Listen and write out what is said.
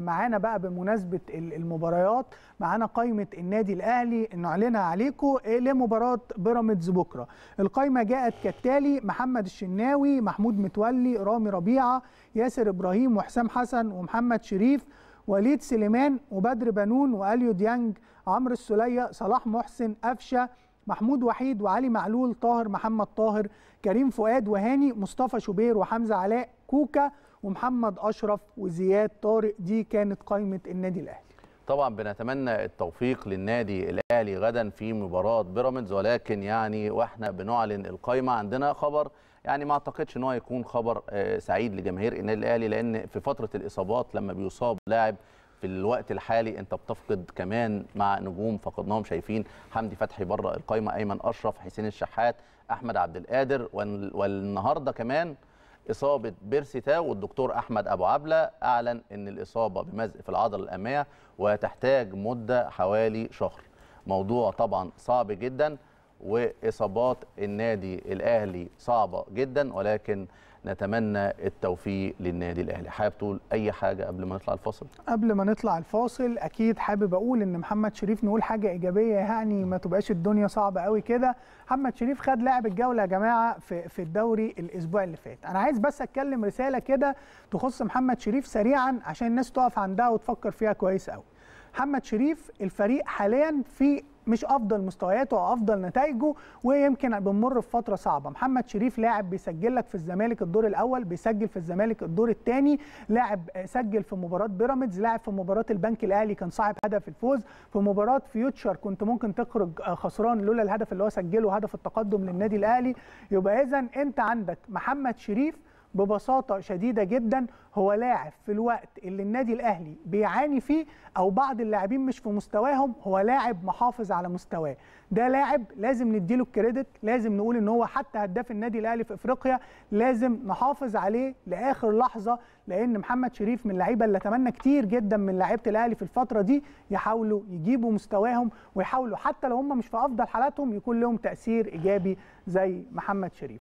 معانا بقى بمناسبه المباريات معانا قائمه النادي الاهلي نعلنها عليكم إيه، لمباراه بيراميدز بكره القائمه جاءت كالتالي محمد الشناوي محمود متولي رامي ربيعه ياسر ابراهيم وحسام حسن ومحمد شريف وليد سليمان وبدر بنون واليو ديانج عمرو السليه صلاح محسن قفشه محمود وحيد وعلي معلول طاهر محمد طاهر كريم فؤاد وهاني مصطفى شوبير وحمزه علاء كوكا ومحمد اشرف وزياد طارق دي كانت قائمه النادي الاهلي طبعا بنتمنى التوفيق للنادي الاهلي غدا في مباراه بيراميدز ولكن يعني واحنا بنعلن القائمه عندنا خبر يعني ما اعتقدش ان هو يكون خبر آه، سعيد لجماهير النادي الاهلي لان في فتره الاصابات لما بيصاب لاعب في الوقت الحالي انت بتفقد كمان مع نجوم فقدناهم شايفين حمدي فتحي بره القايمه ايمن اشرف حسين الشحات احمد عبد القادر والنهارده كمان اصابه بيرسي تاو والدكتور احمد ابو عبله اعلن ان الاصابه بمزق في العضله الاماميه وتحتاج مده حوالي شهر موضوع طبعا صعب جدا واصابات النادي الاهلي صعبه جدا ولكن نتمنى التوفيق للنادي الاهلي حابب تقول اي حاجه قبل ما نطلع الفاصل قبل ما نطلع الفاصل اكيد حابب اقول ان محمد شريف نقول حاجه ايجابيه يعني ما تبقاش الدنيا صعبه قوي كده محمد شريف خد لاعب الجوله يا جماعه في في الدوري الاسبوع اللي فات انا عايز بس اتكلم رساله كده تخص محمد شريف سريعا عشان الناس تقف عندها وتفكر فيها كويس قوي محمد شريف الفريق حاليا في مش افضل مستوياته او افضل نتائجه ويمكن بنمر في فتره صعبه محمد شريف لاعب بيسجل لك في الزمالك الدور الاول بيسجل في الزمالك الدور الثاني لاعب سجل في مباراه بيراميدز لاعب في مباراه البنك الاهلي كان صاحب هدف الفوز في مباراه فيوتشر كنت ممكن تخرج آه، خسران لولا الهدف اللي هو سجله هدف التقدم للنادي الاهلي يبقى اذا انت عندك محمد شريف ببساطه شديده جدا هو لاعب في الوقت اللي النادي الاهلي بيعاني فيه او بعض اللاعبين مش في مستواهم هو لاعب محافظ على مستواه ده لاعب لازم نديله الكريدت لازم نقول ان هو حتى هداف النادي الاهلي في افريقيا لازم نحافظ عليه لاخر لحظه لان محمد شريف من اللعيبه اللي اتمنى كتير جدا من لعيبه الاهلي في الفتره دي يحاولوا يجيبوا مستواهم ويحاولوا حتى لو هم مش في افضل حالاتهم يكون لهم تاثير ايجابي زي محمد شريف